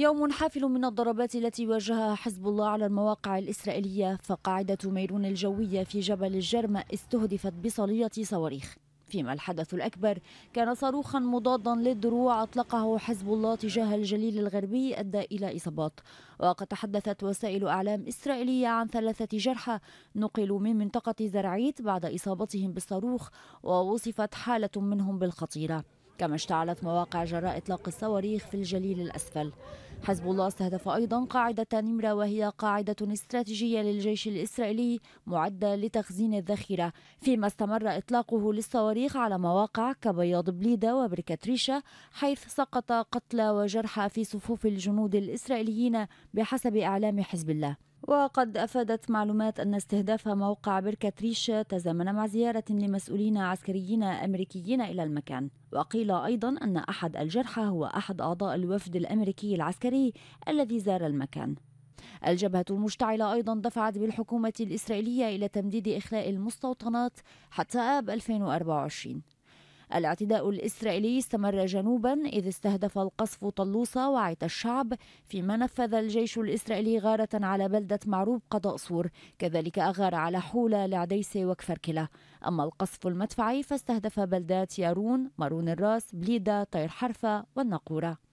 يوم حافل من الضربات التي واجهها حزب الله على المواقع الإسرائيلية فقاعدة ميرون الجوية في جبل الجرم استهدفت بصلية صواريخ فيما الحدث الأكبر كان صاروخا مضادا للدروع أطلقه حزب الله تجاه الجليل الغربي أدى إلى إصابات وقد تحدثت وسائل أعلام إسرائيلية عن ثلاثة جرحى نقلوا من منطقة زرعيت بعد إصابتهم بالصاروخ ووصفت حالة منهم بالخطيرة كما اشتعلت مواقع جراء إطلاق الصواريخ في الجليل الأسفل حزب الله استهدف أيضا قاعدة نمرة وهي قاعدة استراتيجية للجيش الإسرائيلي معدة لتخزين الذخيرة فيما استمر إطلاقه للصواريخ على مواقع كبياض بليدة وبركاتريشا حيث سقط قتلى وجرحى في صفوف الجنود الإسرائيليين بحسب إعلام حزب الله وقد أفادت معلومات أن استهداف موقع بركة ريشة تزامن مع زيارة لمسؤولين عسكريين أمريكيين إلى المكان وقيل أيضا أن أحد الجرحى هو أحد أعضاء الوفد الأمريكي العسكري الذي زار المكان الجبهة المشتعلة أيضا دفعت بالحكومة الإسرائيلية إلى تمديد إخلاء المستوطنات حتى آب 2024 الاعتداء الإسرائيلي استمر جنوبا إذ استهدف القصف طلوسة وعيت الشعب فيما نفذ الجيش الإسرائيلي غارة على بلدة معروب قضاء صور كذلك أغار على حولة لعديسة وكفركلة أما القصف المدفعي فاستهدف بلدات يارون مارون الراس بليدة طير حرفة والناقورة